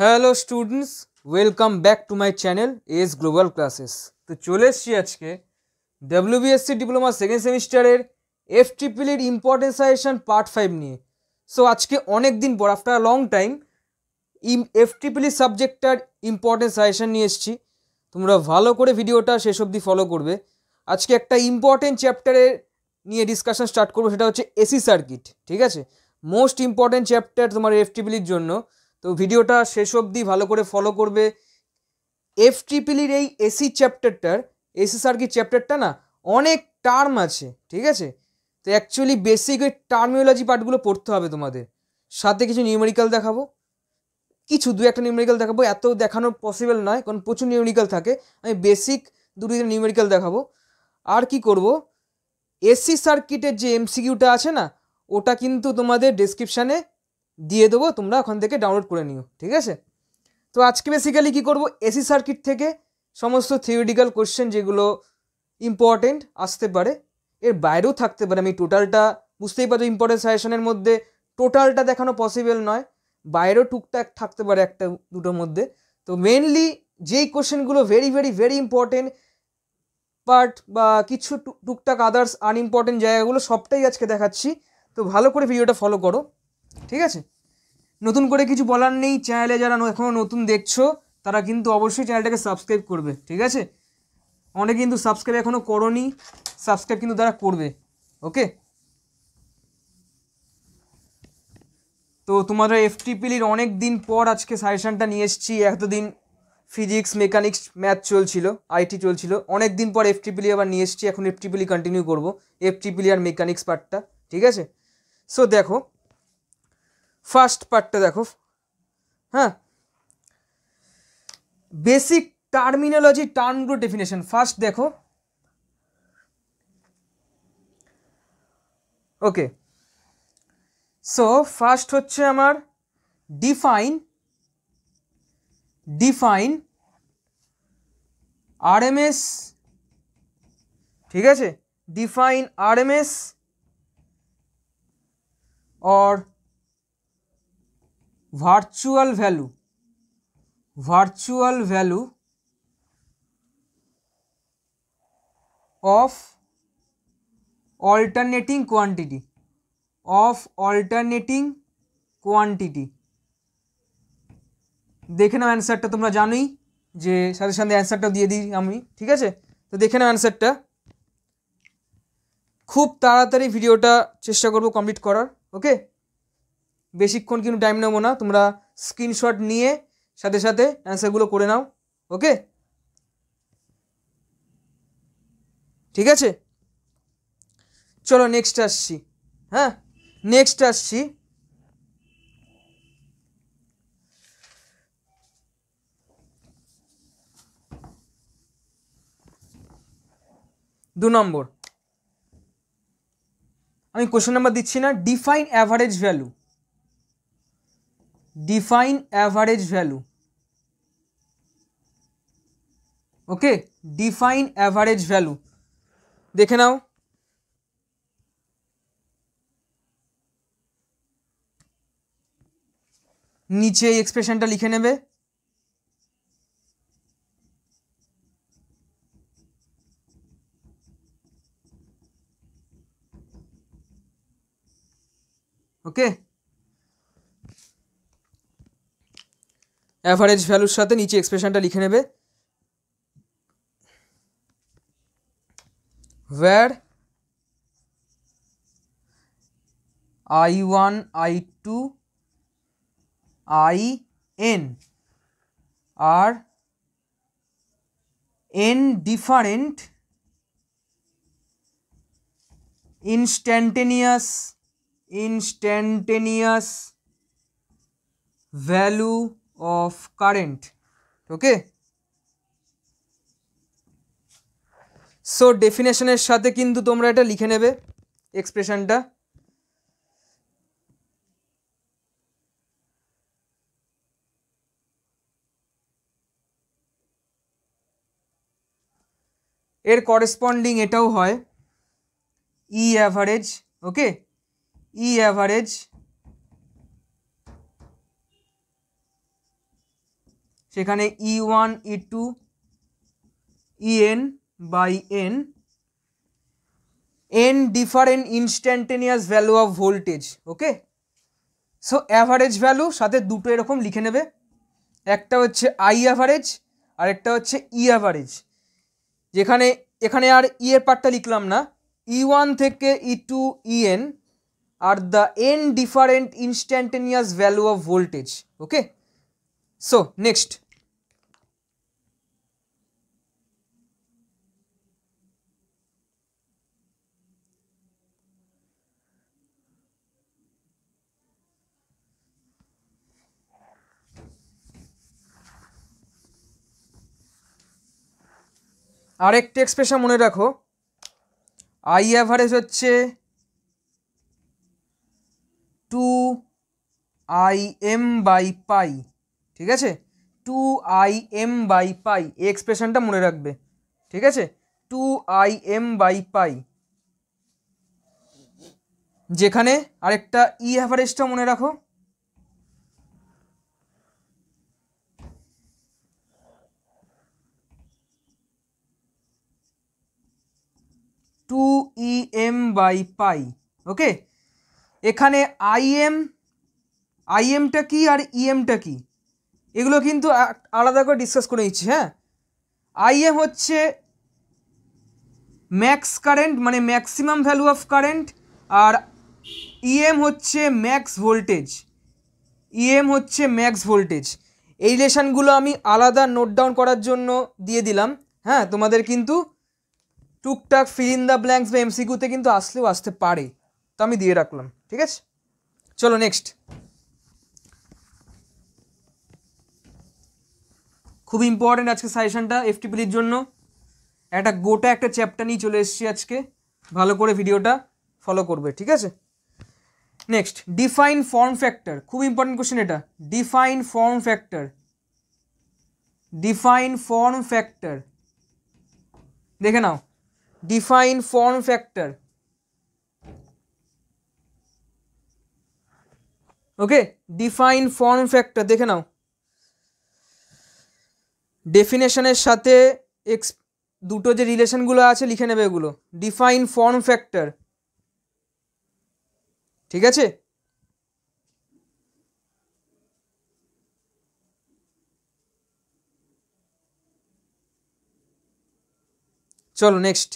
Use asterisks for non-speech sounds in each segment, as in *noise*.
Hello students welcome back to my channel S global classes তো চলে এসছি আজকে ডাব্লিউবিএসসি ডিপ্লোমা সেকেন্ড সেমিস্টারের এফ ট্রিপিলের ইম্পর্টেন্স সাজেশন পার্ট ফাইভ নিয়ে সো আজকে অনেক দিন পর after long time um F triple E সাবজেক্টটার ইম্পর্টেন্স সাজেশন নিয়ে এসছি তোমরা ভালো করে ভিডিওটা শেষ অবধি ফলো করবে আজকে একটা ইম্পর্টেন্ট চ্যাপ্টারের নিয়ে ডিসকাশন স্টার্ট করবো সেটা হচ্ছে এসি সার্কিট ঠিক আছে মোস্ট ইম্পর্টেন্ট চ্যাপ্টার তোমার এফ ট্রিপিলির জন্য তো ভিডিওটা শেষ অবধি ভালো করে ফলো করবে এফ ট্রিপিলির এই এসি চ্যাপ্টারটার এসি সার্কিট চ্যাপ্টারটা না অনেক টার্ম আছে ঠিক আছে তো অ্যাকচুয়ালি বেসিক ওই টার্মিওলজি পার্টগুলো পড়তে হবে তোমাদের সাথে কিছু নিউমেরিক্যাল দেখাবো কিছু দু একটা নিউমেরিক্যাল দেখাবো এত দেখানো পসিবল নয় কারণ প্রচুর নিউমেরিক্যাল থাকে আমি বেসিক দুটো নিউমেরিক্যাল দেখাবো আর কি করব এসি সার্কিটের যে এমসিকিউটা আছে না ওটা কিন্তু তোমাদের ডেসক্রিপশানে দিয়ে দেবো তোমরা ওখান থেকে ডাউনলোড করে নিও ঠিক আছে তো আজকে বেসিক্যালি কী করবো এসি সার্কিট থেকে সমস্ত থিওরিটিক্যাল কোশ্চেন যেগুলো ইম্পর্টেন্ট আসতে পারে এর বাইরেও থাকতে পারে আমি টোটালটা বুঝতেই পারছো ইম্পর্টেন্ট সাজেশনের মধ্যে টোটালটা দেখানো পসিবল নয় বাইরেও টুকটাক থাকতে পারে একটা দুটোর মধ্যে তো মেনলি যেই কোশ্চেনগুলো very very very important part বা কিছু টুকটাক আদার্স আনইম্পর্টেন্ট জায়গাগুলো সবটাই আজকে দেখাচ্ছি তো ভালো করে ভিডিওটা ফলো করো ঠিক আছে নতুন করে কিছু বলার নেই চ্যানেলে যারা এখনও নতুন দেখছো তারা কিন্তু অবশ্যই চ্যানেলটাকে সাবস্ক্রাইব করবে ঠিক আছে অনেকে কিন্তু সাবস্ক্রাইব এখনও নি সাবস্ক্রাইব কিন্তু তারা করবে ওকে তো তোমাদের এফটিপিলির অনেক দিন পর আজকে সাজেশানটা নিয়ে এসেছি এতদিন ফিজিক্স মেকানিক্স ম্যাথ চলছিল আইটি চলছিল অনেক দিন পর এফটিপিলি আবার নিয়ে এসেছি এখন এফটিপিলি কন্টিনিউ করবো এফটিপিলি আর মেকানিক্স পার্টটা ঠিক আছে সো দেখো फार्ष्ट पार्ट देखो हाँ basic terminology term to definition first देख ओके सो फार्ष्ट हमारे define define R M S ठीक है डिफाइन आर एम एस और virtual value virtual value of alternating quantity of alternating quantity দেখে নাও অ্যান্সারটা তোমরা জানোই যে সাথে সাথে অ্যান্সারটা দিয়ে দিই আমি ঠিক আছে তো দেখে নাও অ্যান্সারটা খুব তাড়াতাড়ি ভিডিওটা চেষ্টা করব কমপ্লিট করার ওকে বেশিক্ষণ কিন্তু টাইম নেবো না তোমরা স্ক্রিনশট নিয়ে সাথে সাথে অ্যান্সারগুলো করে নাও ওকে ঠিক আছে চলো নেক্সট আসছি হ্যাঁ নেক্সট আসছি দু নম্বর আমি কোশ্চেন নাম্বার দিচ্ছি না define average value define average value okay define average value দেখে নাও নিচে এই এক্সপ্রেশনটা লিখে নেবে ওকে okay. অ্যাভারেজ ভ্যালুর সাথে নিচে এক্সপ্রেশনটা লিখে নেবে where I one I two I N are N different instantaneous instantaneous value of current okay so ডেফিনেশনের সাথে কিন্তু তোমরা এটা লিখে নেবে এক্সপ্রেশনটা এর করেসপন্ডিং এটাও হয় ই অ্যাভারেজ ওকে ই অ্যাভারেজ সেখানে E one E two E N by N N different instantaneous value of voltage okay so average value সাথে দুটো এরকম লিখে নেবে একটা হচ্ছে আই অ্যাভারেজ আর একটা হচ্ছে ই e অ্যাভারেজ যেখানে এখানে আর ই e এর পার্টটা লিখলাম না ই e ওয়ান থেকে E two E N are the N different instantaneous value of voltage okay so next আরেকটা এক্সপ্রেশন মনে রাখো আই অ্যাভারেজ হচ্ছে two I M by pi ঠিক আছে two I M by pi এই এক্সপ্রেশনটা মনে রাখবে ঠিক আছে two I M by pi যেখানে আরেকটা ই e অ্যাভারেজটা মনে রাখো two E M by pi okay এখানে আই এম আই এমটা কী আর ই e এমটা কী এগুলো কিন্তু আলাদা করে ডিসকাস করে নিচ্ছি হ্যাঁ আই এম হচ্ছে ম্যাক্স কারেন্ট মানে ম্যাক্সিমাম ভ্যালু অফ কারেন্ট আর ইএম e হচ্ছে ম্যাক্স ভোল্টেজ ইএম হচ্ছে ম্যাক্স ভোল্টেজ এই রিলেশানগুলো আমি আলাদা নোট ডাউন করার জন্য দিয়ে দিলাম হ্যাঁ তোমাদের কিন্তু টুকটাক ফিল ইন দ্য ব্ল্যাঙ্কস বা এমসিকিউতে কিন্তু আসলেও আসতে পারে তো আমি দিয়ে রাখলাম ঠিক আছে চলো নেক্সট খুব ইম্পর্টেন্ট আজকে সাজেশনটা e এফটিপিলির জন্য একটা গোটা একটা চ্যাপ্টার নিয়ে চলে এসেছি আজকে ভালো করে ভিডিওটা ফলো করবে ঠিক আছে নেক্সট ডিফাইন ফর্ম ফ্যাক্টর খুব ইম্পর্টেন্ট কোশ্চেন এটা define form factor define form factor দেখে নাও define form factor okay define form factor দেখে নাও ডেফিনেশনের সাথে এক্স দুটো যে রিলেশনগুলো আছে লিখে নেবে এগুলো ডিফাইন ফর্ম ফ্যাক্টর ঠিক আছে চলো নেক্সট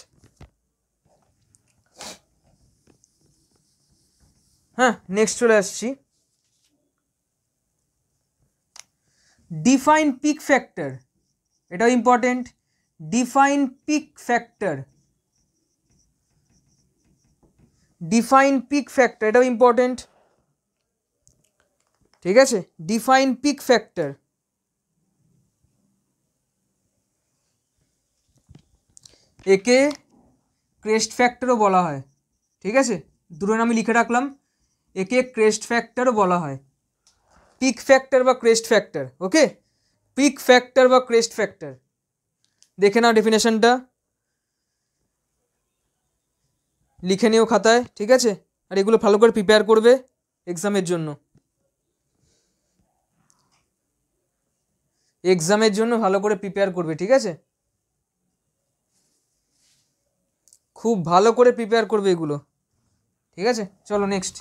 হ্যাঁ নেক্সট চলে আসছি ডিফাইন পিক ফ্যাক্টর এটাও important define peak factor define peak factor এটাও ইম্পর্টেন্ট ঠিক আছে ডিফাইন পিক ফ্যাক্টর একে ক্রেস্ট ফ্যাক্টরও বলা হয় ঠিক আছে দূরে আমি লিখে রাখলাম একে ক্রেস্ট ফ্যাক্টরও বলা হয় পিক ফ্যাক্টর বা crest factor okay peak factor বা ক্রেস্ট ফ্যাক্টর দেখে নাও ডেফিনেশনটা লিখে নিও খাতায় ঠিক আছে আর এগুলো ভালো করে প্রিপেয়ার করবে এক্সামের জন্য এক্সামের জন্য ভালো করে প্রিপেয়ার করবে ঠিক আছে খুব ভালো করে প্রিপেয়ার করবে এগুলো ঠিক আছে চলো next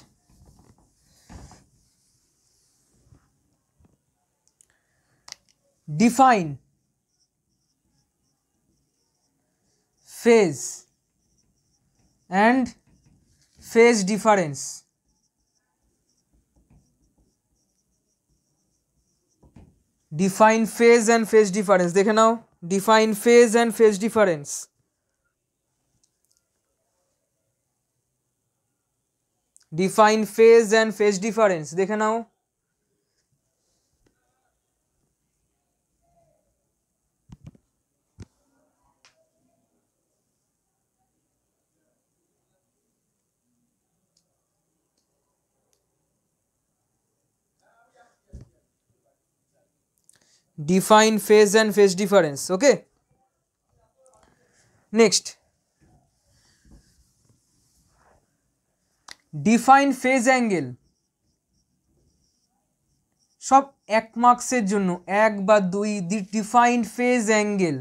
define phase and phase difference define phase and phase difference देखे नाओ define phase and phase difference define phase and phase difference देखे नाओ define phase and phase difference okay next define phase angle सब एक মার্কসের জন্য এক বা দুই ডিফাইন ফেজ অ্যাঙ্গেল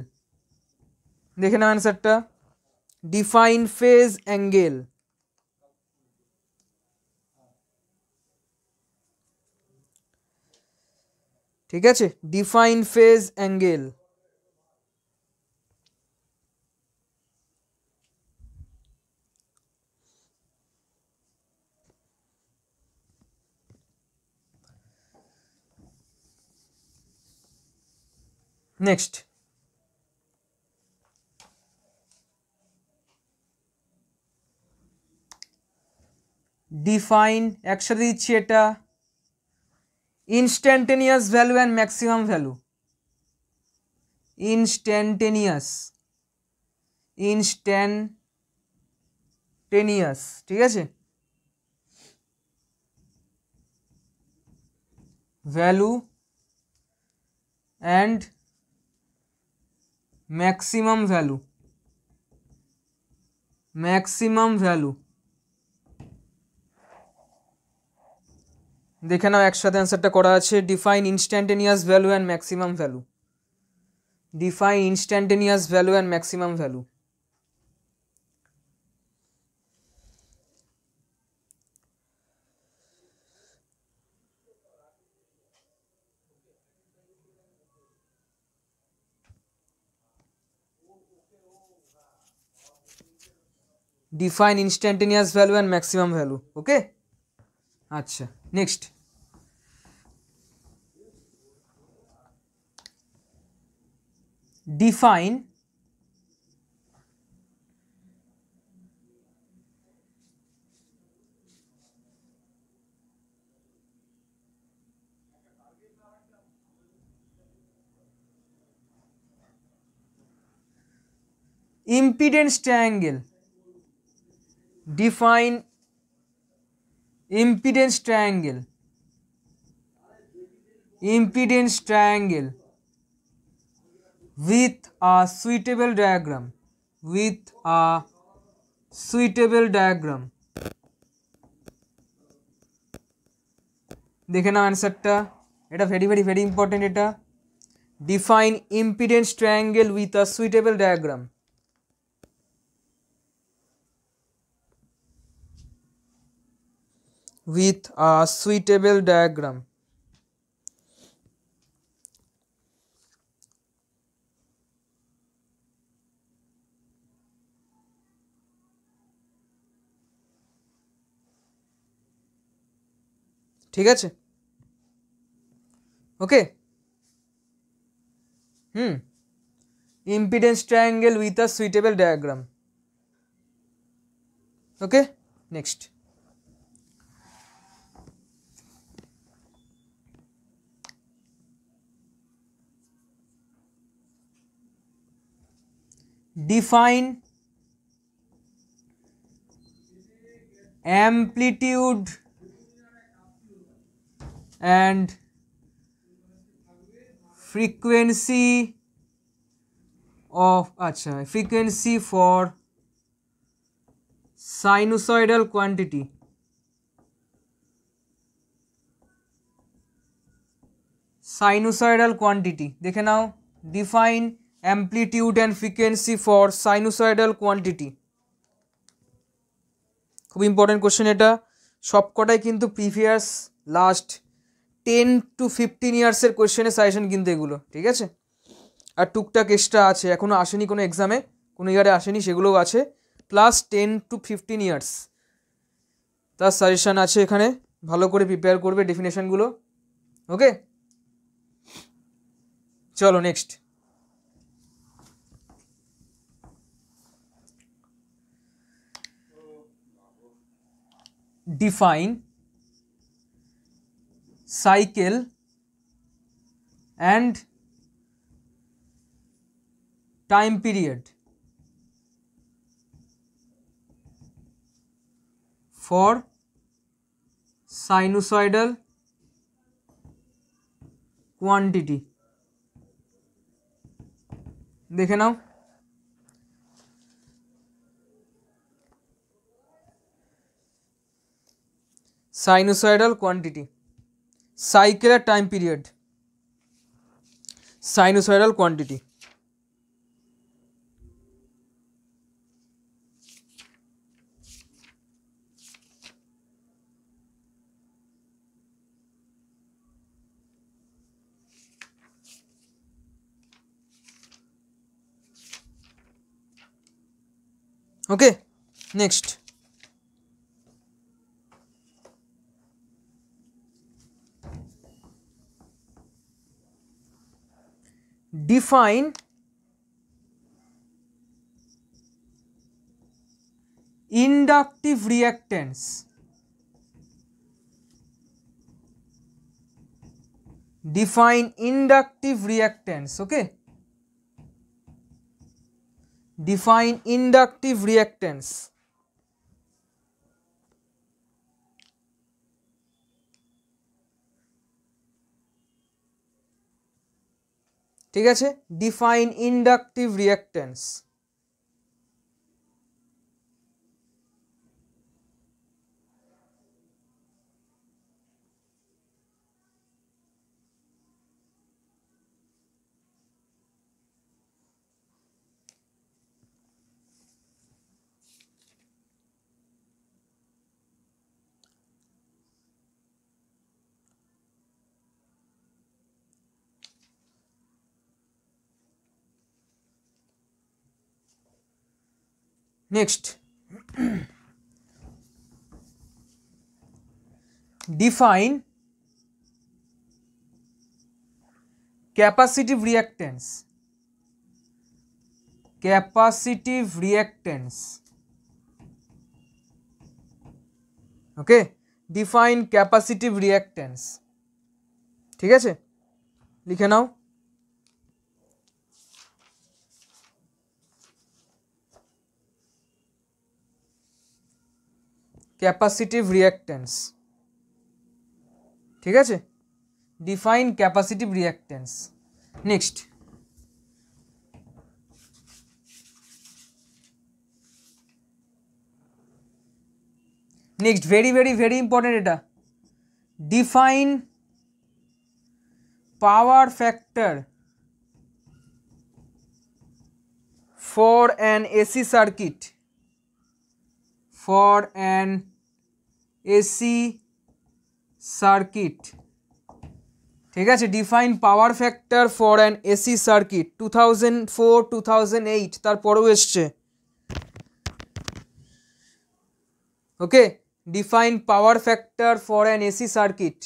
দেখে নাও অ্যান্সারটা ठीक है define phase angle next define एक्सरे दीची एटा instantaneous value and maximum value instantaneous instantaneous ठीक है value and maximum value maximum value দেখে নাও একসাথে অ্যান্সারটা করা আছে define instantaneous value and maximum value define instantaneous value and maximum value define instantaneous value and maximum value okay আচ্ছা next define impedance triangle define impedance triangle impedance triangle with a suitable diagram with a suitable diagram দেখে নাও অ্যান্সারটা এটা very very very important এটা define impedance triangle with a suitable diagram with a suitable diagram ठीक है okay hmm impedance triangle with a suitable diagram okay next define amplitude and frequency of acha, frequency for sinusoidal quantity sinusoidal quantity dekhe nao define amplitude and frequency for sinusoidal quantity খুব important question এটা সবকটাই কিন্তু previous last ten to fifteen ইয়ার্সের কোয়েশ্চেনের suggestion কিন্তু এগুলো ঠিক আছে আর টুকটাক এক্সট্রা আছে এখনও আসেনি কোনো এক্সামে কোনো ইয়ারে আসেনি সেগুলোও আছে plus ten to fifteen years তার সাজেশান আছে এখানে ভালো করে প্রিপেয়ার করবে ডেফিনেশানগুলো ওকে চলো next define cycle and time period for sinusoidal quantity देखे नाउ साइनुसाइडल क्वांटिटी साइकिलर time period sinusoidal quantity okay next define inductive reactance define inductive reactance okay define inductive reactance ঠিক আছে define inductive reactance next define capacitive reactance capacitive reactance okay define capacitive reactance ठीक है लिखे नाओ capacitive reactance ठीक है define capacitive reactance next next very very very important eight define power factor for an AC circuit for an AC circuit ঠিক আছে define power factor for an AC circuit two thousand four two thousand eight তারপরেও এসছে okay define power factor for an AC circuit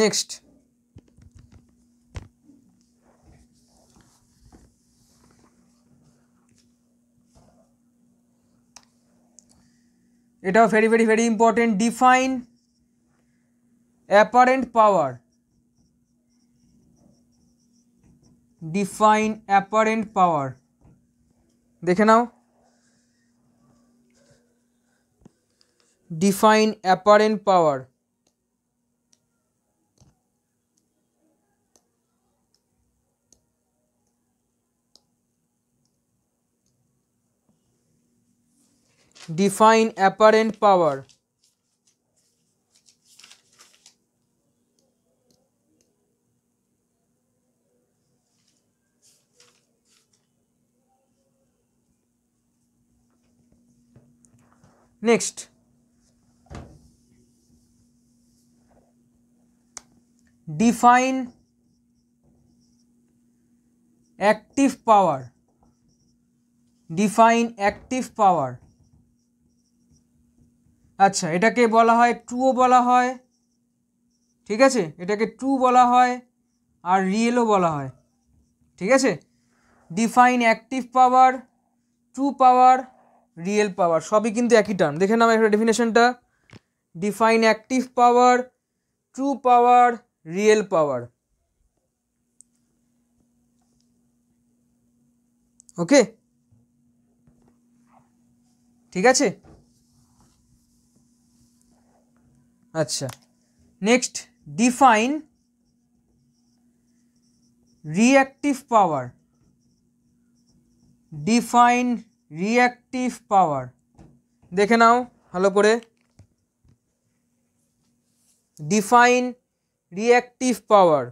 next eight very very very important define apparent power define apparent power देखे नाओ define apparent power define apparent power next define active power define active power আচ্ছা এটাকে বলা হয় ট্রুও বলা হয় ঠিক আছে এটাকে ট্রু বলা হয় আর রিয়েলও বলা হয় ঠিক আছে define active power true power real power সবই কিন্তু একই টার্ম দেখে নাম একটা ডেফিনেশনটা define active power true power real power okay ঠিক আছে আচ্ছা next define reactive power define reactive power দেখে নাও ভালো করে ডিফাইন রিঅ্যাক্টিভ পাওয়ার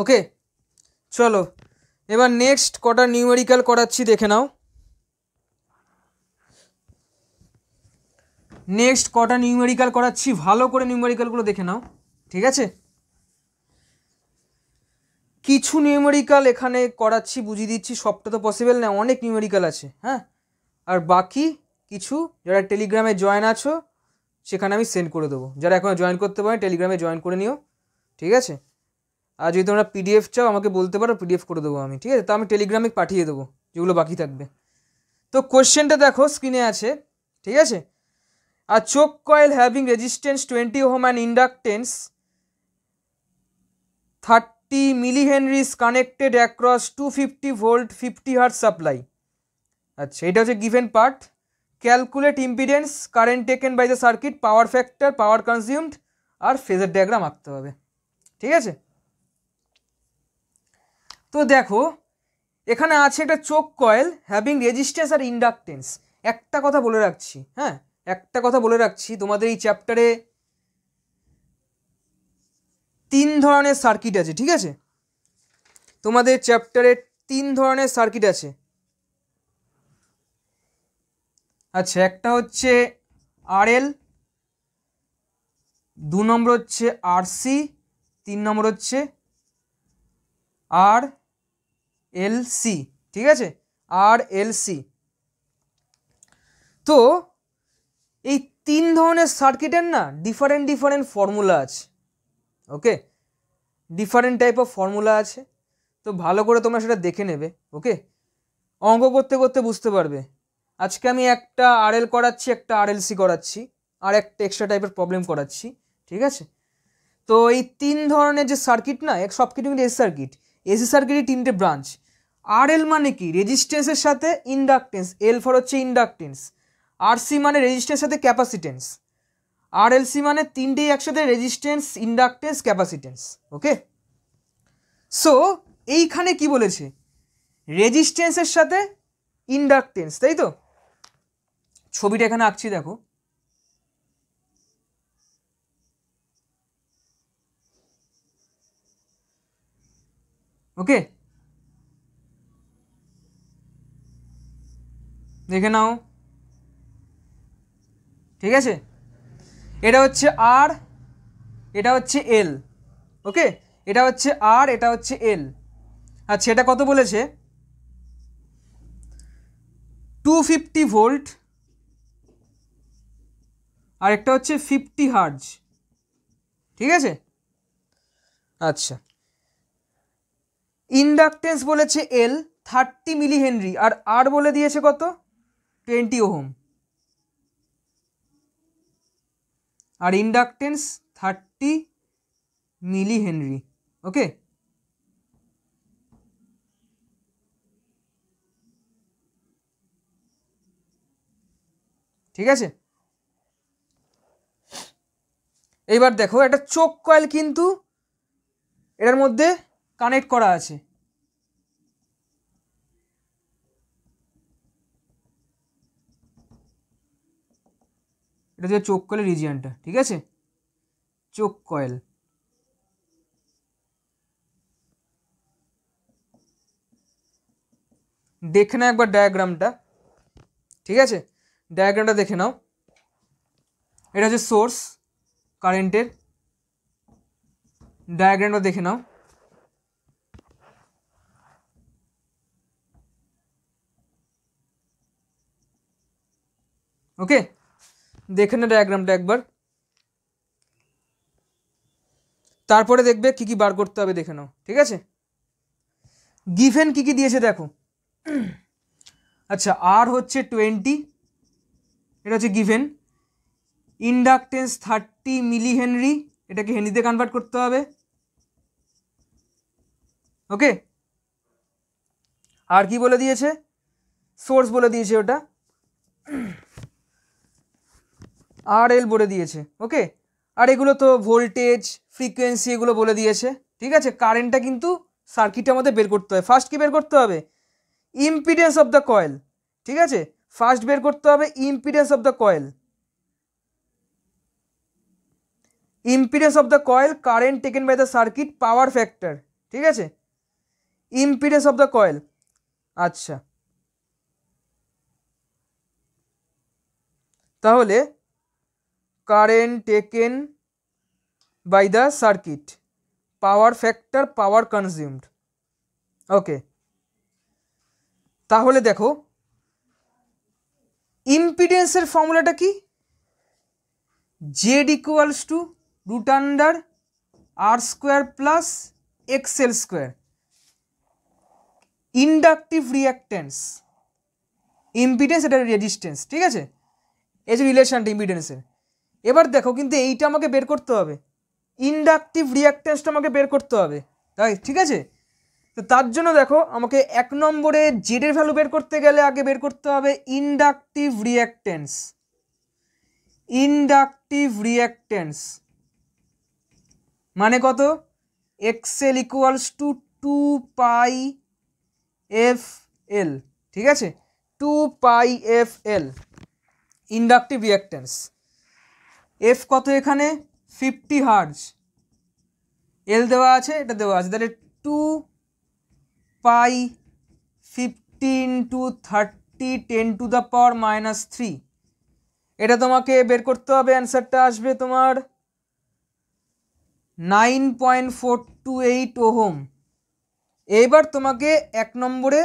ওকে চলো এবার নেক্সট কটা নিউমেরিক্যাল করাচ্ছি দেখে নাও নেক্সট কটা নিউমেরিক্যাল করাচ্ছি ভালো করে নিউমেরিক্যালগুলো দেখে নাও ঠিক আছে কিছু নিউমেরিক্যাল এখানে করাচ্ছি বুঝিয়ে দিচ্ছি সবটা তো পসিবল না অনেক নিউমেরিক্যাল আছে হ্যাঁ আর বাকি কিছু যারা টেলিগ্রামে জয়েন আছো সেখানে আমি সেন্ড করে দেবো যারা এখন জয়েন করতে পারে টেলিগ্রামে জয়েন করে নিও ঠিক আছে আর যদি তোমরা পিডিএফ চাও আমাকে বলতে পারো পিডিএফ করে দেবো আমি ঠিক আছে তো আমি টেলিগ্রামে পাঠিয়ে দেবো যেগুলো বাকি থাকবে তো কোশ্চেনটা দেখো স্ক্রিনে আছে ঠিক আছে আর choke coil having resistance twenty ohm and inductance thirty milli henries connected across two fifty volt fifty hertz supply আচ্ছা এটা হচ্ছে given part calculate impedance current taken by the circuit power factor power consumed আর phasor diagram আঁকতে হবে ঠিক আছে তো দেখো এখানে আছে একটা চোক কয়েল হ্যাভিং রেজিস্ট্যান্স আর ইন্ডাকটেন্স একটা কথা বলে রাখছি হ্যাঁ একটা কথা বলে রাখছি তোমাদের এই চ্যাপ্টারে তিন ধরনের সার্কিট আছে ঠিক আছে তোমাদের চ্যাপ্টারে তিন ধরনের সার্কিট আছে আচ্ছা একটা হচ্ছে আরএল দু নম্বর হচ্ছে আরসি তিন নম্বর হচ্ছে আর এল সি ঠিক আছে আর এল সি তো এই তিন ধরনের সার্কিটের না ডিফারেন্ট ডিফারেন্ট ফর্মুলা আছে okay different type of formula আছে তো ভালো করে তোমরা সেটা দেখে নেবে ওকে অঙ্ক করতে করতে বুঝতে পারবে আজকে আমি একটা আর এল করাচ্ছি একটা আর এল সি করাচ্ছি আর একটা এক্সট্রা টাইপের প্রবলেম করাচ্ছি ঠিক আছে তো এই তিন ধরনের যে সার্কিট না সব কিছু কিন্তু এস সার্কিট এসি সার্কিটের তিনটে ব্রাঞ্চ আর এল মানে কি রেজিস্ট্যান্সের সাথে ইন্ডাকটেন্স এল ফর হচ্ছে ইন্ডাকটেন্স আর সি মানে রেজিস্ট্যান্সের সাথে ক্যাপাসিটেন্স আর এল সি মানে তিনটেই একসাথে resistance inductance capacitance okay so এইখানে কি বলেছে রেজিস্ট্যান্সের সাথে ইন্ডাকটেন্স তাই তো ছবিটা এখানে আঁকছি দেখো ওকে দেখে নাও ঠিক আছে এটা হচ্ছে আর এটা হচ্ছে এল ওকে এটা হচ্ছে আর এটা হচ্ছে এল আচ্ছা এটা কত বলেছে টু ফিফটি ভোল্ট আর একটা হচ্ছে ফিফটি হার্জ ঠিক আছে আচ্ছা ইন্ডাকটেন্স বলেছে এল থার্টি মিলি হেনরি আর আর বলে দিয়েছে কত টোয়েন্টি ওহম আর inductance thirty milli henry okay ঠিক আছে এইবার দেখো একটা চোখ কয়েল কিন্তু এটার মধ্যে কানেক্ট করা আছে এটা যে চোখ কয়েল রিজিয়ানটা ঠিক আছে চোখ কয়েল দেখে নাও একবার ডায়াগ্রামটা ঠিক আছে ডায়াগ্রামটা দেখে নাও এটা হচ্ছে সোর্স কারেন্টের ডায়াগ্রামটা দেখে নাও ওকে দেখে না ডায়াগ্রামটা একবার তারপরে দেখবে কি কি বার করতে হবে দেখে নাও ঠিক আছে গিভেন কি কি দিয়েছে দেখো আচ্ছা আর হচ্ছে টোয়েন্টি এটা হচ্ছে given inductance thirty milli henry এটাকে হেনরিতে কনভার্ট করতে হবে ওকে আর কি বলে দিয়েছে সোর্স বলে দিয়েছে ওটা আর এল বলে দিয়েছে ওকে আর এগুলো তো ভোল্টেজ ফ্রিকোয়েন্সি এগুলো বলে দিয়েছে ঠিক আছে কারেন্টটা কিন্তু সার্কিটটা আমাদের বের করতে হয় ফার্স্ট কি বের করতে হবে ইম্পিডেন্স অফ দ্য কয়েল ঠিক আছে ফার্স্ট বের করতে হবে impedance of the coil impedance of the coil current taken by the circuit power factor ঠিক আছে ইম্পিডেন্স অফ দ্য কয়েল আচ্ছা তাহলে current taken by the circuit power factor power consumed okay তাহলে দেখো ইম্পিডেন্সের ফর্মুলাটা কি Z equals to root under R square plus Excel square inductive reactance impedance এটা রেজিস্ট্যান্স ঠিক আছে এই যে রিলেশনটা ইম্পিডেন্সের এবার দেখো কিন্তু এইটা আমাকে বের করতে হবে ইন্ডাকটিভ রিয়াক্ট্যান্সটা আমাকে বের করতে হবে তাই ঠিক আছে তো তার জন্য দেখো আমাকে এক নম্বরে জেডের ভ্যালু বের করতে গেলে আগে বের করতে হবে ইন্ডাকটিভ রিয়াক্টেন্স ইন্ডাকটিভ রিয়াক্টেন্স মানে কত XL equals to two pi F L ঠিক আছে two pi F L inductive reactance F কত এখানে ফিফটি হার্জ এল দেওয়া আছে এটা দেওয়া আছে তাহলে two pi fifteen two thirty ten to the power minus three এটা তোমাকে বের করতে হবে অ্যান্সারটা আসবে তোমার nine point four two eight ohm এইবার তোমাকে এক নম্বরে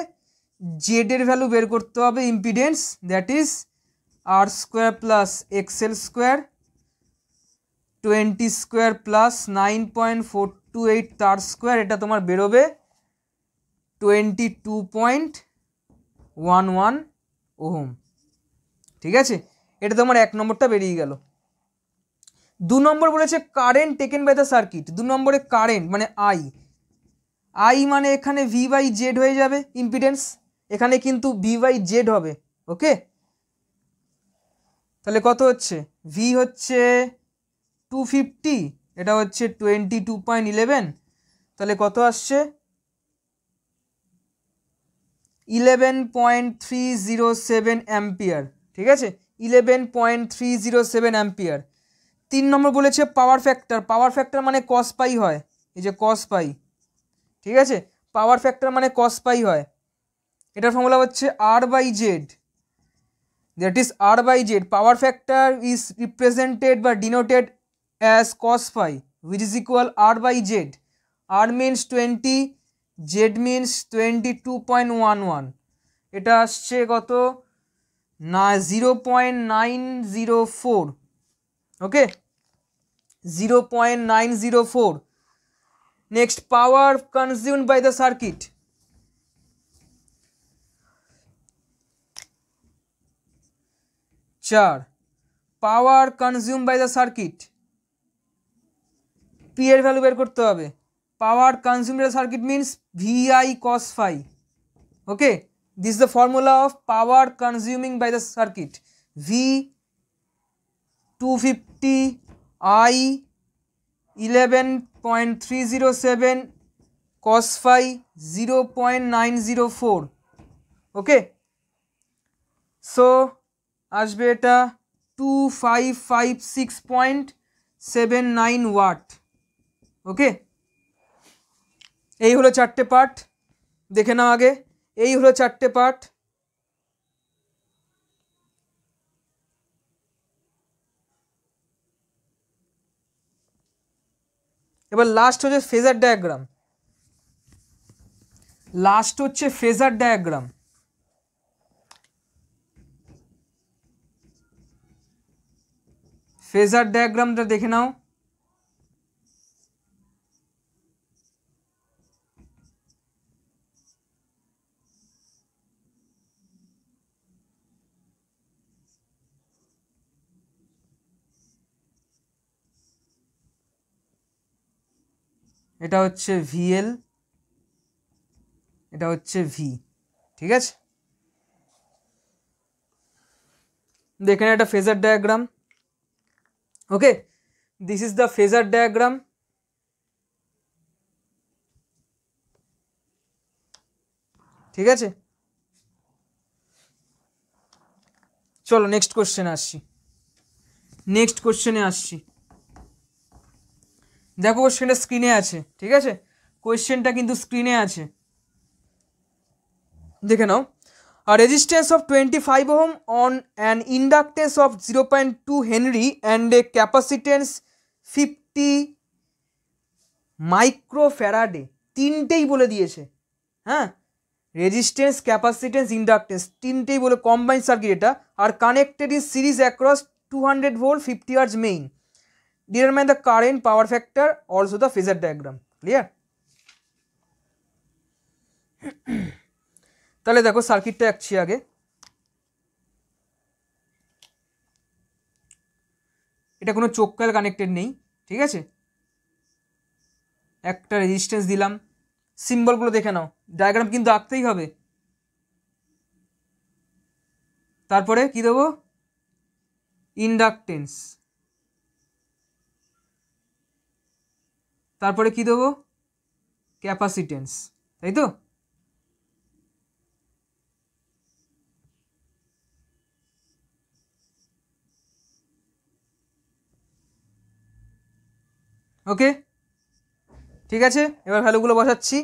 জেডের ভ্যালু বের করতে হবে impedance that is R square plus Excel square twenty square plus nine point four two eight তার স্কোয়ার এটা তোমার বেরোবে twenty two point one one ohm ঠিক আছে এটা তোমার এক নম্বরটা বেরিয়ে গেল দু নম্বর বলেছে current taken by the circuit দু নম্বরে কারেন্ট মানে আই আই মানে এখানে ভি বাই জেড হয়ে যাবে ইম্পিডেন্স এখানে কিন্তু ভি বাই জেড হবে ওকে তাহলে কত হচ্ছে ভি হচ্ছে টু ফিফটি এটা হচ্ছে টোয়েন্টি টু পয়েন্ট ইলেভেন তাহলে কত আসছে eleven point three zero seven ampere ঠিক আছে eleven point three zero seven ampere তিন নম্বর বলেছে পাওয়ার ফ্যাক্টর পাওয়ার ফ্যাক্টর মানে কস পাই হয় এই যে কস পাই ঠিক আছে পাওয়ার ফ্যাক্টর মানে কস পাই হয় এটার ফর্মুলা হচ্ছে R by Z that is R by Z power factor is represented বা denoted as cos phi which is equal r by z. r means 20, z means 22.11. এটা আসছে কত না zero point nine zero four okay zero point nine zero four next power consume by the circuit চার power consume by the circuit P এর value বের করতে হবে power consumer circuit means VI cos phi okay this the formula of power consuming by the circuit V two fifty I eleven point three zero seven cos phi zero point nine zero four okay so আসবে এটা two five five six point seven nine watt okay एई हुलो 4 তে পাট দেখেন নাও আগে এই হুলো 4 তে পাট এবারে লাস্ট হচ্ছে ফেজার ডায়াগ্রাম লাস্ট হচ্ছে ফেজার ডায়াগ্রাম ফেজার ডায়াগ্রামটা দেখে নাও এটা হচ্ছে ভেল এটা হচ্ছে ভি ঠিক আছে দেখেন এটা phasor diagram okay this is the phasor diagram ঠিক আছে চলো नेक्स्ट क्वेश्चन আসি नेक्स्ट क्वेश्चनে আসি দেখো কোশ্চেনটা স্ক্রিনে আছে ঠিক আছে কোয়েশ্চেনটা কিন্তু স্ক্রিনে আছে দেখে নাও আর resistance of twenty five ohm on an inductance of zero point two henry and a capacitance fifty micro farad তিনটেই বলে দিয়েছে হ্যাঁ রেজিস্ট্যান্স ক্যাপাসিটেন্স ইন্ডাকটেন্স তিনটেই বলে কম্বাইন সার্কিট এটা are connected in series across two hundred volt fifty hertz main determine the current power factor also the phasor diagram clear *clears throat* তাহলে দেখো সার্কিটটা একছি আগে এটা কোনো চোখকাল কানেক্টেড নেই ঠিক আছে একটা রেজিস্ট্যান্স দিলাম সিম্বলগুলো দেখে নাও ডায়াগ্রাম কিন্তু আঁকতেই হবে তারপরে কি দেবো ইন্ডাকটেন্স তারপরে কি দেবো ক্যাপাসিটেন্স তাই তো ওকে ঠিক আছে এবার ভ্যালুগুলো বসাচ্ছি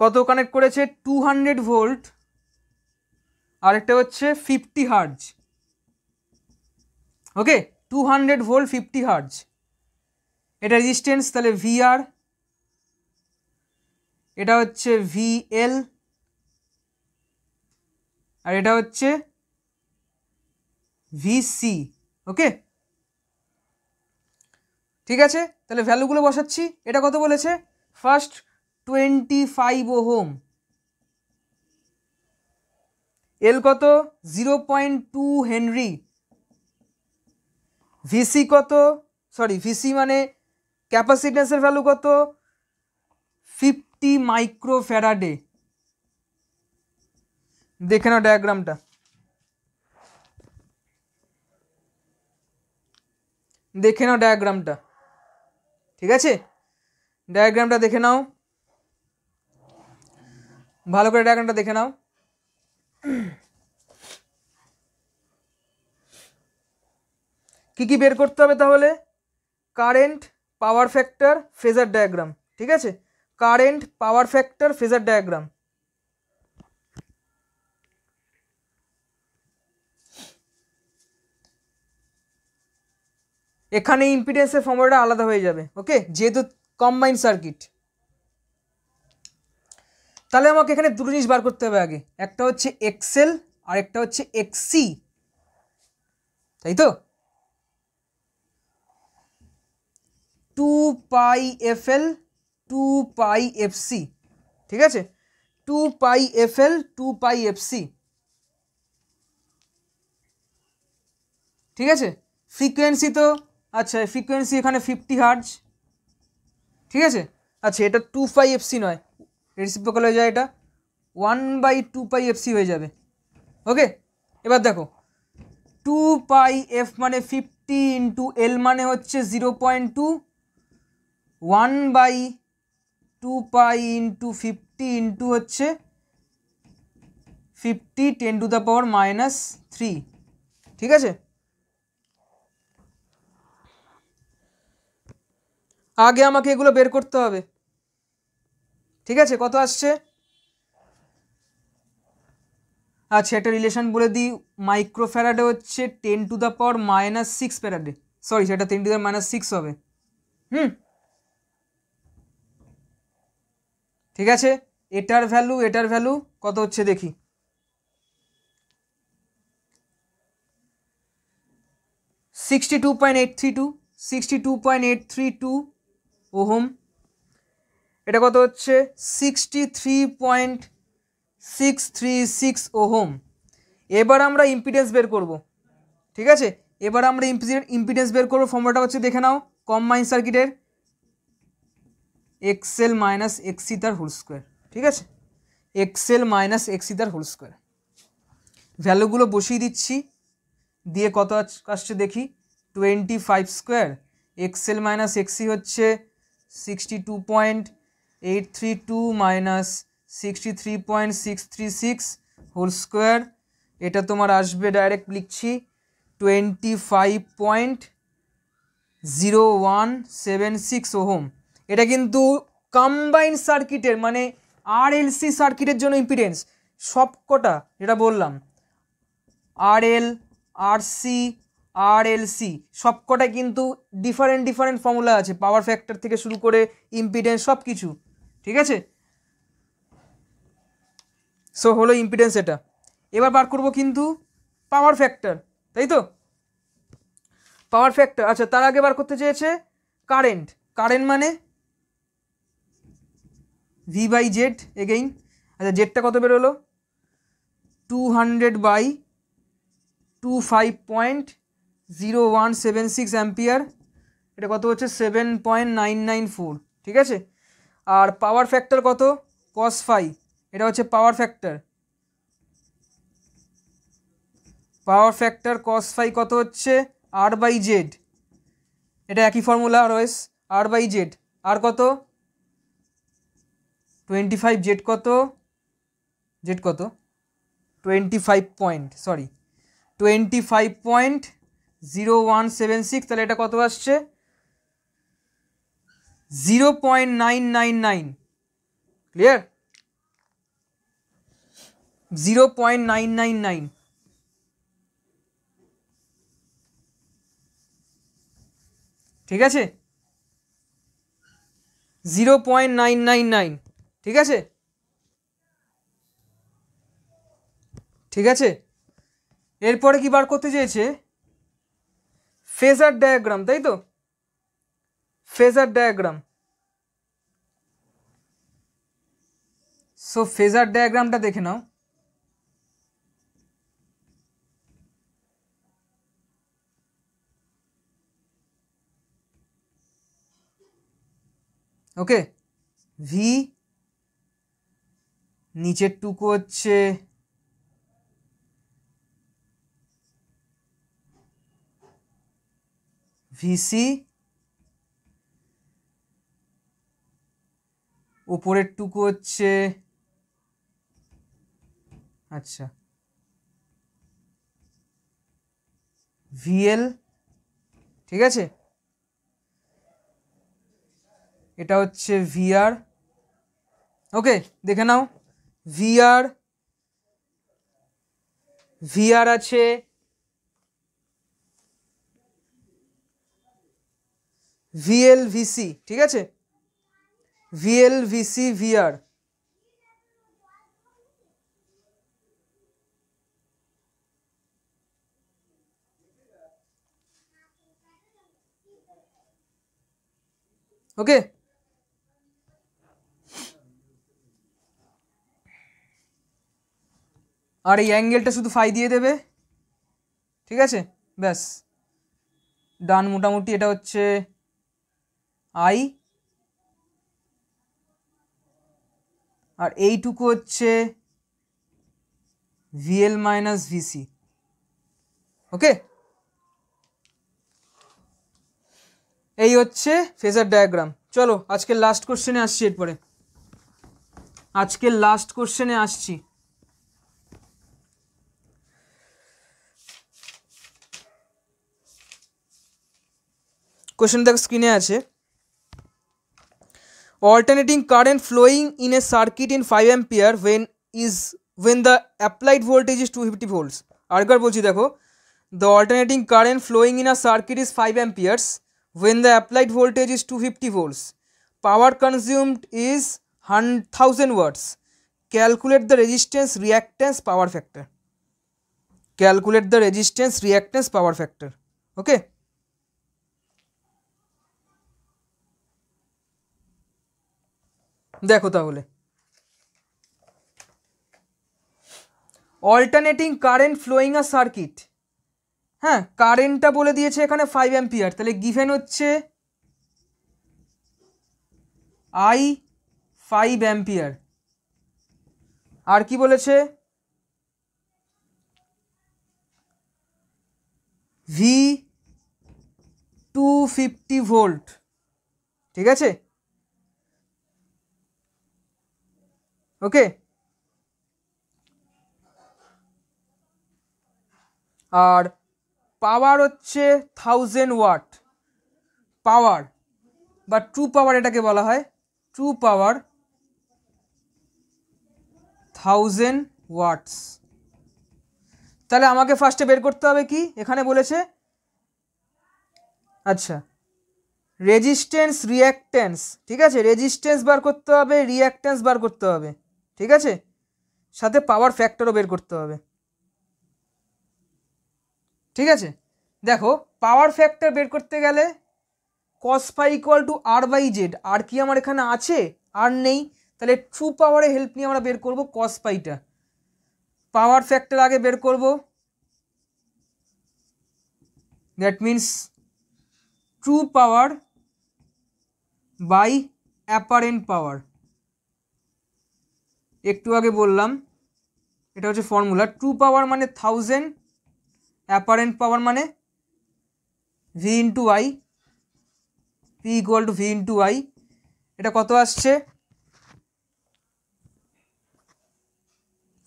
কত কানেক্ট করেছে টু হান্ড্রেড ভোল্ট আরেকটা হচ্ছে fifty hertz okay two hundred volt fifty hertz এটা রেজিস্ট্যান্স তাহলে ভি আর এটা হচ্ছে ভি এল আর এটা হচ্ছে ভি সি ওকে ঠিক আছে তাহলে ভ্যালুগুলো বসাচ্ছি এটা কত বলেছে first twenty five ohm L কত zero point two henry VC কত সরি ভিসি মানে ক্যাপাসিটেন্সের ভ্যালু কত ফিফটি মাইক্রো ফ্যারাডে দেখে নাও ডায়াগ্রামটা দেখে নাও ডায়াগ্রামটা ঠিক আছে ডায়াগ্রামটা দেখে নাও ভালো করে ডায়াগ্রামটা দেখে নাও কি কি বের করতে হবে তাহলে current power factor phasor diagram ঠিক আছে current power factor phasor diagram এখানে ইম্পিডেন্সের ফর্মুলাটা আলাদা হয়ে যাবে ওকে যেহেতু কম্বাইন সার্কিট তাহলে আমাকে এখানে দুটো জিনিস বার করতে হবে আগে একটা হচ্ছে এক্সেল আর একটা হচ্ছে এক্সি তাই তো two pi F L two pi F C ঠিক আছে two pi F L two pi F C ঠিক আছে ফ্রিকোয়েন্সি তো আচ্ছা ফ্রিকোয়েন্সি এখানে ফিফটি হার্জ ঠিক আছে আচ্ছা এটা টু পাই এফ সি নয় রেসিপ্রোকাল হয়ে যায় এটা one by two pi F C হয়ে যাবে ওকে এবার দেখো টু পাই এফ মানে ফিফটি ইন্টু এল মানে হচ্ছে zero point two one by two pi into fifty into হচ্ছে fifty ten to the power minus three ঠিক আছে আগে আমাকে এগুলো বের করতে হবে ঠিক আছে কত আসছে আচ্ছা একটা রিলেশন বলে দিই মাইক্রোফ্যারাডে হচ্ছে ten to the power minus six farad sorry সেটা ten to the minus six হবে হুম ঠিক আছে এটার ভ্যালু এটার ভ্যালু কত হচ্ছে দেখি sixty two point eight three two sixty two point eight three two ohm এটা কত হচ্ছে sixty three point six three six ohm এবার আমরা ইম্পিডেন্স বের করব ঠিক আছে এবার আমরা ইম্পিডেন্স বের করবো ফর্মুলাটা হচ্ছে দেখে নাও কম্বাইন সার্কিটের এক্সেল মাইনাস এক্সি তার হোল স্কোয়ার ঠিক আছে এক্সেল মাইনাস এক্সি তার হোল স্কোয়ার ভ্যালুগুলো বসিয়ে দিচ্ছি দিয়ে কত আসছে দেখি twenty five square XL minus XC হচ্ছে sixty two point eight three two minus sixty three point six three six whole square এটা তোমার আসবে ডাইরেক্ট লিখছি twenty five point zero one seven six ohm এটা কিন্তু কম্বাইন সার্কিটের মানে আর C সার্কিটের জন্য ইম্পিডেন্স সবকটা যেটা বললাম আর এল আর সি আর এল সি সবকটা কিন্তু ডিফারেন্ট ডিফারেন্ট ফর্মুলা আছে পাওয়ার ফ্যাক্টর থেকে শুরু করে ইম্পিডেন্স সব কিছু ঠিক আছে সো হলো ইম্পিডেন্স এটা এবার বার করবো কিন্তু পাওয়ার ফ্যাক্টর তাই তো পাওয়ার ফ্যাক্টর আচ্ছা তার আগে বার করতে চেয়েছে কারেন্ট কারেন্ট মানে ভি বাই জেড এগেইন আচ্ছা জেডটা কত বেরোলো two hundred by two five point zero one seven six ampere এটা কত হচ্ছে seven point nine nine four ঠিক আছে আর পাওয়ার ফ্যাক্টর কত কস ফাই এটা হচ্ছে power factor power factor cos phi কত হচ্ছে আর বাই জেড এটা একই ফর্মুলা রয়েস আর বাই জেড আর কত টোয়েন্টি ফাইভ জেড কত জেড কত twenty five point sorry twenty five point zero one seven six তাহলে এটা কত আসছে zero point nine nine nine clear zero point nine nine nine ঠিক আছে zero point nine nine nine ঠিক আছে ঠিক আছে এরপরে কি বার করতে চেয়েছে ফেজার ডায়াগ্রাম তাই তো ফেজার ডায়াগ্রাম সো ফেজার ডায়াগ্রামটা দেখে নাও ওকে ভি নিচের টুকু হচ্ছে ভিসি উপরের টুকু হচ্ছে আচ্ছা ভিএল ঠিক আছে এটা হচ্ছে ভিআর ওকে দেখে নাও ভিআর ভিআর আছে ভিএল ভিসি ঠিক আছে VL VC VR okay okay. আর এই অ্যাঙ্গেলটা শুধু ফাই দিয়ে দেবে ঠিক আছে ব্যাস ডান মোটামুটি এটা হচ্ছে আই আর এইটুকু হচ্ছে ভিএল মাইনাস ভিসি ওকে এই হচ্ছে ফেজার ডায়াগ্রাম চলো আজকের লাস্ট কোশ্চেনে আসছি এরপরে আজকের লাস্ট কোশ্চেনে আসছি কোয়েশ্চেন দেখো স্ক্রিনে আছে alternating current flowing in a circuit in five ampere when is when the applied voltage is two fifty volts আরেকবার বলছি দেখো the alternating current flowing in a circuit is five amperes when the applied voltage is two fifty volts power consumed is one thousand watts calculate the resistance reactance power factor calculate the resistance reactance power factor okay দেখো তাহলে alternating current flowing a circuit হ্যাঁ কারেন্টটা বলে দিয়েছে এখানে five ampere তাহলে given হচ্ছে I five ampere আর কি বলেছে ভি টু ফিফটি ভোল্ট ঠিক আছে ওকে আর পাওয়ার হচ্ছে থাউজেন্ড ওয়াট পাওয়ার বা ট্রু পাওয়ার এটাকে বলা হয় ট্রু পাওয়ার থাউজেন্ড ওয়াটস তাহলে আমাকে ফার্স্টে বের করতে হবে কি এখানে বলেছে আচ্ছা রেজিস্ট্যান্স রিয়াক্ট্যান্স ঠিক আছে রেজিস্ট্যান্স বার করতে হবে রিয়াক্ট্যান্স বার করতে হবে ঠিক আছে সাথে পাওয়ার ফ্যাক্টরও বের করতে হবে ঠিক আছে দেখো পাওয়ার ফ্যাক্টর বের করতে গেলে cos phi equal to R by Z R কি আমার এখানে আছে আর নেই তাহলে ট্রু পাওয়ারে হেল্প নিয়ে আমরা বের করবো কস পাইটা পাওয়ার ফ্যাক্টর আগে বের করব that means true power by apparent power একটু আগে বললাম এটা হচ্ছে ফর্মুলা টু পাওয়ার মানে থাউজেন্ড অ্যাপারেন্ট পাওয়ার মানে V into I P equal to V into I এটা কত আসছে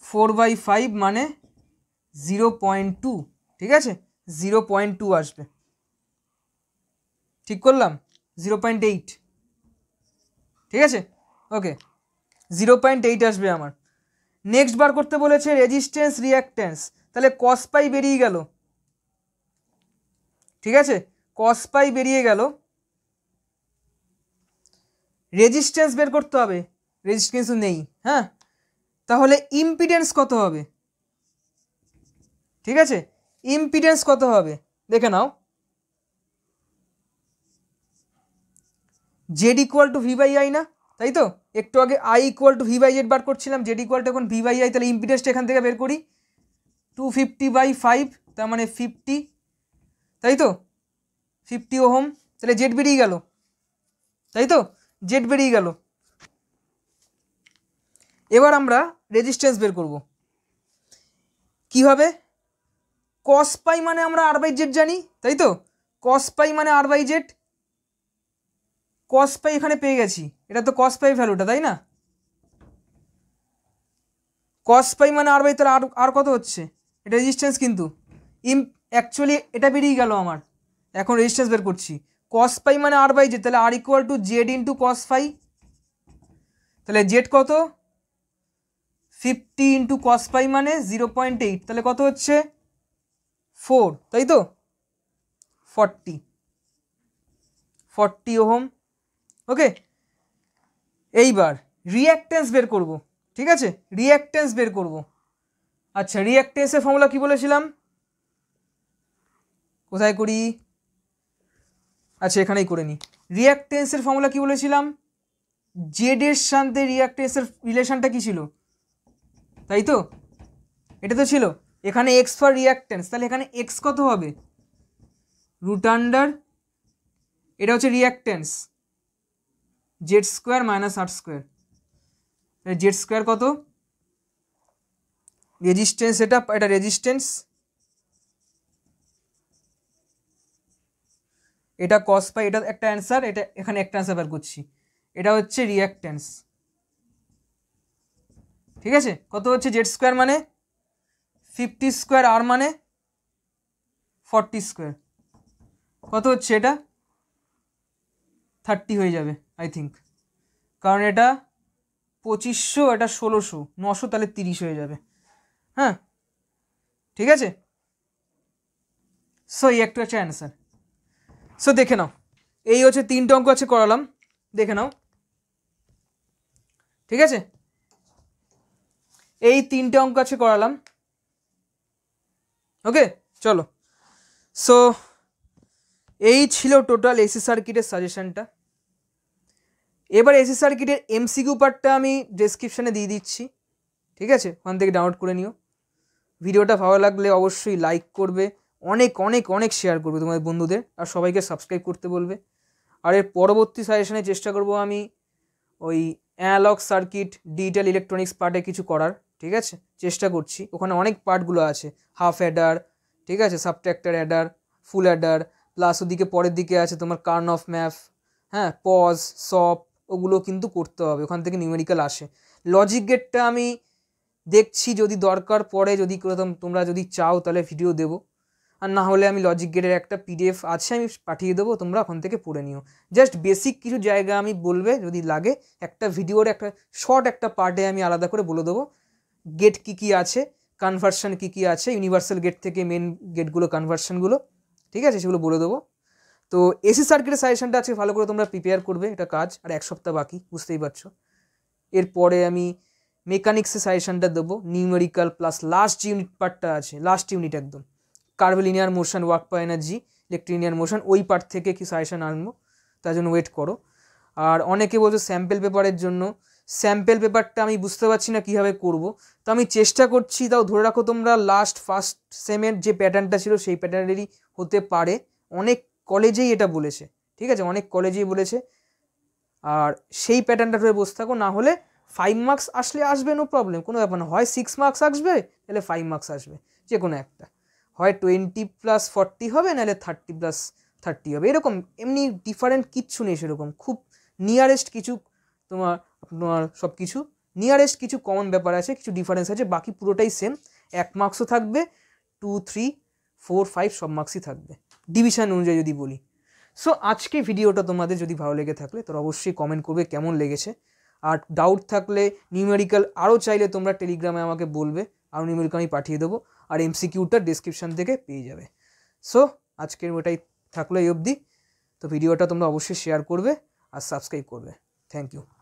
ফোর বাই ফাইভ মানে জিরো পয়েন্ট টু ঠিক আছে জিরো পয়েন্ট টু আসবে ঠিক করলাম জিরো পয়েন্ট এইট ঠিক আছে ওকে জিরো পয়েন্ট এইট আসবে আমার নেক্সট বার করতে বলেছে রেজিস্ট্যান্স রিয়াক্ট্যান্স তাহলে কসপাই বেরিয়ে গেল ঠিক আছে কসপাই বেরিয়ে গেল রেজিস্ট্যান্স বের করতে হবে রেজিস্ট্যান্স নেই হ্যাঁ তাহলে ইম্পিডেন্স কত হবে ঠিক আছে ইম্পিডেন্স কত হবে দেখে নাও Z equal to V by I না তাই তো একটু আগে I equal to V by Z বার করছিলাম জেড ইকুয়াল টু এখন ভি বাই আই তাহলে ইম্পিডেন্সটা এখান থেকে বের করি টু ফিফটি বাই ফাইভ তার মানে ফিফটি তাই তো ফিফটি ওহম তাহলে জেড বেরিয়ে গেল তাই তো জেড বেরিয়ে গেল এবার আমরা রেজিস্ট্যান্স বের করব কি হবে কস পাই মানে আমরা আর বাই জেড জানি তাই তো কস পাই মানে আর বাই জেড কস পাই এখানে পেয়ে গেছি এটা তো কস পাই ভ্যালুটা তাই না কস পাই মানে আর বাই তাহলে আর আর কত হচ্ছে এটা রেজিস্ট্যান্স কিন্তু ইম অ্যাকচুয়ালি এটা বেরিয়ে গেল আমার এখন রেজিস্ট্যান্স বের করছি কস পাই মানে আর বাই জে তাহলে R equal to Z into cos pi তাহলে জেড কত ফিফটি ইন্টু কস পাই মানে জিরো পয়েন্ট এইট তাহলে কত হচ্ছে ফোর তাই তো ফর্টি ফর্টি ওহম ওকে এইবার রিয়াক্টেন্স বের করব ঠিক আছে রিয়াক্টেন্স বের করব আচ্ছা রিয়াক্টেন্সের ফর্মুলা কি বলেছিলাম কোথায় করি আচ্ছা এখানেই করে নিই রিয়াক্টেন্সের ফর্মুলা কি বলেছিলাম জেডের সাথে রিয়াক্টেন্সের রিলেশনটা কি ছিল তাই তো এটা তো ছিল এখানে এক্স ফর রিয়াক্টেন্স তাহলে এখানে এক্স কত হবে রুট আন্ডার এটা হচ্ছে রিয়াক্টেন্স z2 - r2 z2 কত রেজিস্ট্যান্স এটা রেজিস্ট্যান্স এটা cos π এটা একটা आंसर এটা এখানে একটা आंसर বের করছি এটা হচ্ছে রিঅ্যাকট্যান্স ঠিক আছে কত হচ্ছে z2 মানে 502 r মানে 402 কত হচ্ছে এটা 30 হয়ে যাবে আই থিঙ্ক কারণ এটা পঁচিশশো এটা ষোলোশো নশো তাহলে তিরিশ হয়ে যাবে হ্যাঁ ঠিক আছে সো এই একটু হচ্ছে অ্যান্সার সো দেখে নাও এই হচ্ছে তিনটে অঙ্ক আছে করালাম দেখে নাও ঠিক আছে এই তিনটে অঙ্ক আছে করালাম ওকে চলো সো এই ছিল টোটাল এসি সার্কিটের সাজেশনটা এবার এসি সার্কিটের এমসিকিউ পার্টটা আমি ডেসক্রিপশানে দিয়ে দিচ্ছি ঠিক আছে ওখান থেকে ডাউনলোড করে নিও ভিডিওটা ভালো লাগলে অবশ্যই লাইক করবে অনেক অনেক অনেক শেয়ার করবে তোমাদের বন্ধুদের আর সবাইকে সাবস্ক্রাইব করতে বলবে আর এর পরবর্তী সাজেশনে চেষ্টা করব আমি ওই অ্যানালগ সার্কিট ডিজিটাল ইলেকট্রনিক্স পার্টে কিছু করার ঠিক আছে চেষ্টা করছি ওখানে অনেক পার্টগুলো আছে হাফ অ্যাডার ঠিক আছে subtractor adder full adder plus ওদিকে পরের দিকে আছে তোমার কার্ন অফ ম্যাপ হ্যাঁ পজ সপ ওগুলো কিন্তু করতে হবে ওখান থেকে নিউমেরিক্যাল আসে লজিক গেটটা আমি দেখছি যদি দরকার পড়ে যদি তোমরা যদি চাও তাহলে ভিডিও দেবো আর না হলে আমি লজিক গেটের একটা পিডিএফ আছে আমি পাঠিয়ে দেবো তোমরা ওখান থেকে পড়ে নিও জাস্ট বেসিক কিছু জায়গা আমি বলবে যদি লাগে একটা ভিডিওর একটা শর্ট একটা পার্টে আমি আলাদা করে বলে দেবো গেট কী কী আছে কনভার্সন কী কী আছে ইউনিভার্সাল গেট থেকে মেন গেটগুলো কনভার্সনগুলো ঠিক আছে সেগুলো বলে দেবো তো এসি সার্কিটের সাজেশনটা আজকে ভালো করে তোমরা প্রিপেয়ার করবে এটা কাজ আর এক সপ্তাহ বাকি বুঝতেই পারছো এরপরে আমি মেকানিক্সের সাজেশনটা দেবো নিউমেরিক্যাল প্লাস লাস্ট ইউনিট পার্টটা আছে লাস্ট ইউনিট একদম curvilinear motion work power energy rectilinear motion ওই পার্ট থেকে কি সাজেশন আনবো তার জন্য ওয়েট করো আর অনেকে বলছো স্যাম্পেল পেপারের জন্য স্যাম্পেল পেপারটা আমি বুঝতে পারছি না কীভাবে করব তো আমি চেষ্টা করছি তাও ধরে রাখো তোমরা লাস্ট ফার্স্ট সেমের যে প্যাটার্নটা ছিল সেই প্যাটার্নেরই হতে পারে অনেক কলেজেই এটা বলেছে ঠিক আছে অনেক কলেজেই বলেছে আর সেই প্যাটার্নটা ধরে বসে থাকো না হলে ফাইভ মার্কস আসলে আসবে নো প্রবলেম কোনো ব্যাপার না হয় সিক্স মার্কস আসবে তাহলে ফাইভ মার্কস আসবে যে কোনো একটা হয় টোয়েন্টি প্লাস ফর্টি হবে নাহলে থার্টি প্লাস থার্টি হবে এরকম এমনি ডিফারেন্ট কিচ্ছু নেই সেরকম খুব নিয়ারেস্ট কিছু তোমার তোমার সব কিছু নিয়ারেস্ট কিছু কমন ব্যাপার আছে কিছু ডিফারেন্স আছে বাকি পুরোটাই সেম এক মার্কসও থাকবে টু থ্রি ফোর ফাইভ সব মার্কসই থাকবে ডিভিশন অনুযায়ী যদি বলি সো আজকে ভিডিওটা তোমাদের যদি ভালো লেগে থাকলে তোর অবশ্যই কমেন্ট করবে কেমন লেগেছে আর ডাউট থাকলে নিউমেরিক্যাল আরও চাইলে তোমরা টেলিগ্রামে আমাকে বলবে আরও নিউমেরিক্যাল আমি পাঠিয়ে দেবো আর এমসিকিউটা ডিসক্রিপশান থেকে পেয়ে যাবে সো আজকের ওটাই থাকলো এই অবধি তো ভিডিওটা তোমরা অবশ্যই শেয়ার করবে আর সাবস্ক্রাইব করবে থ্যাংক ইউ